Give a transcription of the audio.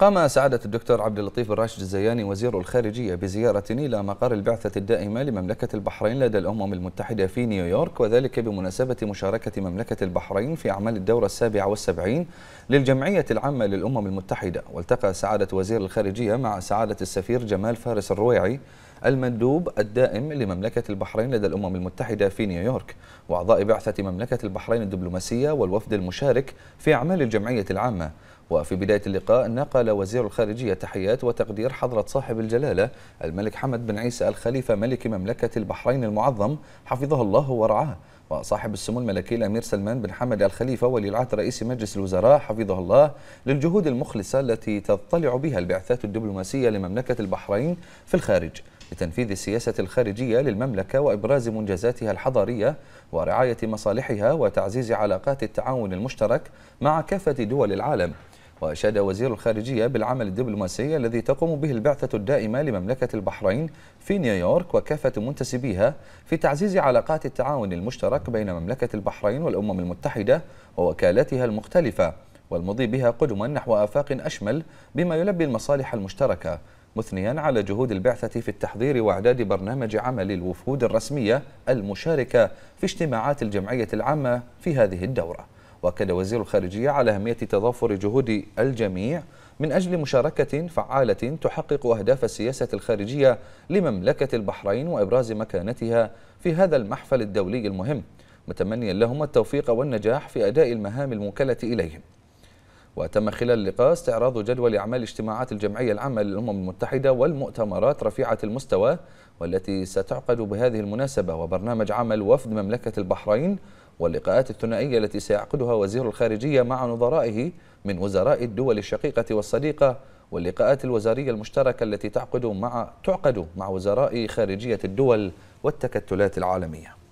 قام سعادة الدكتور عبد اللطيف بن راشد الزياني وزير الخارجية بزيارة إلى مقر البعثة الدائمة لمملكة البحرين لدى الأمم المتحدة في نيويورك وذلك بمناسبة مشاركة مملكة البحرين في أعمال الدورة السابعة والسبعين للجمعية العامة للأمم المتحدة والتقى سعادة وزير الخارجية مع سعادة السفير جمال فارس الرويعي المندوب الدائم لمملكة البحرين لدى الأمم المتحدة في نيويورك وأعضاء بعثة مملكة البحرين الدبلوماسية والوفد المشارك في أعمال الجمعية العامة وفي بداية اللقاء نقل وزير الخارجية تحيات وتقدير حضرة صاحب الجلالة الملك حمد بن عيسى الخليفة ملك مملكة البحرين المعظم حفظه الله ورعاه وصاحب السمو الملكي الأمير سلمان بن حمد الخليفة ولي العهد رئيس مجلس الوزراء حفظه الله للجهود المخلصة التي تضطلع بها البعثات الدبلوماسية لمملكة البحرين في الخارج لتنفيذ السياسة الخارجية للمملكة وإبراز منجزاتها الحضارية ورعاية مصالحها وتعزيز علاقات التعاون المشترك مع كافة دول العالم وأشاد وزير الخارجية بالعمل الدبلوماسي الذي تقوم به البعثة الدائمة لمملكة البحرين في نيويورك وكافة منتسبيها في تعزيز علاقات التعاون المشترك بين مملكة البحرين والأمم المتحدة ووكالاتها المختلفة والمضي بها قدما نحو آفاق أشمل بما يلبي المصالح المشتركة مثنيا على جهود البعثة في التحضير وإعداد برنامج عمل الوفود الرسمية المشاركة في اجتماعات الجمعية العامة في هذه الدورة واكد وزير الخارجيه على اهميه تضافر جهود الجميع من اجل مشاركه فعاله تحقق اهداف السياسه الخارجيه لمملكه البحرين وابراز مكانتها في هذا المحفل الدولي المهم متمنيا لهم التوفيق والنجاح في اداء المهام الموكله اليهم وتم خلال اللقاء استعراض جدول أعمال اجتماعات الجمعية العامة للأمم المتحدة والمؤتمرات رفيعة المستوى والتي ستعقد بهذه المناسبة وبرنامج عمل وفد مملكة البحرين واللقاءات الثنائية التي سيعقدها وزير الخارجية مع نظرائه من وزراء الدول الشقيقة والصديقة واللقاءات الوزارية المشتركة التي تعقد مع تعقد مع وزراء خارجية الدول والتكتلات العالمية